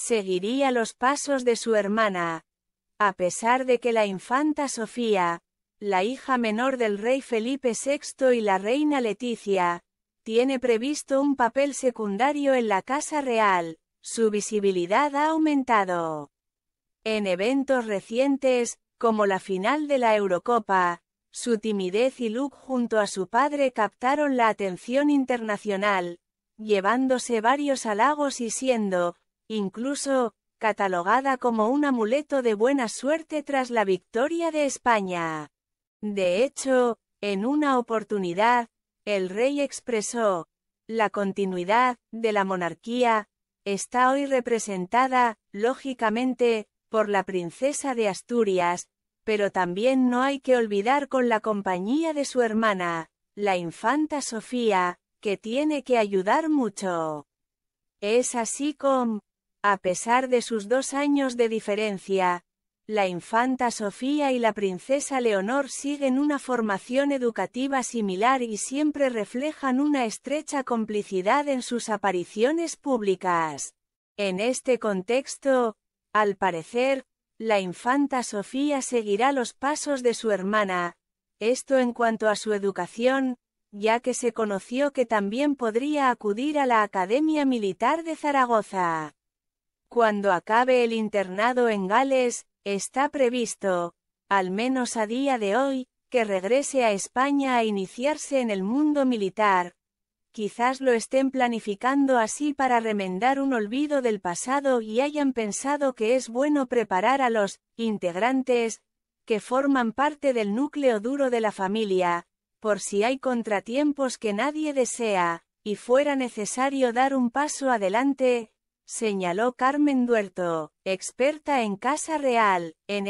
seguiría los pasos de su hermana. A pesar de que la infanta Sofía, la hija menor del rey Felipe VI y la reina Leticia, tiene previsto un papel secundario en la Casa Real, su visibilidad ha aumentado. En eventos recientes, como la final de la Eurocopa, su timidez y look junto a su padre captaron la atención internacional, llevándose varios halagos y siendo, incluso, catalogada como un amuleto de buena suerte tras la victoria de España. De hecho, en una oportunidad, el rey expresó, la continuidad de la monarquía está hoy representada, lógicamente, por la princesa de Asturias, pero también no hay que olvidar con la compañía de su hermana, la infanta Sofía, que tiene que ayudar mucho. Es así como, a pesar de sus dos años de diferencia, la infanta Sofía y la princesa Leonor siguen una formación educativa similar y siempre reflejan una estrecha complicidad en sus apariciones públicas. En este contexto, al parecer, la infanta Sofía seguirá los pasos de su hermana, esto en cuanto a su educación, ya que se conoció que también podría acudir a la Academia Militar de Zaragoza. Cuando acabe el internado en Gales, está previsto, al menos a día de hoy, que regrese a España a iniciarse en el mundo militar. Quizás lo estén planificando así para remendar un olvido del pasado y hayan pensado que es bueno preparar a los integrantes que forman parte del núcleo duro de la familia, por si hay contratiempos que nadie desea, y fuera necesario dar un paso adelante, señaló Carmen Duerto, experta en Casa Real, en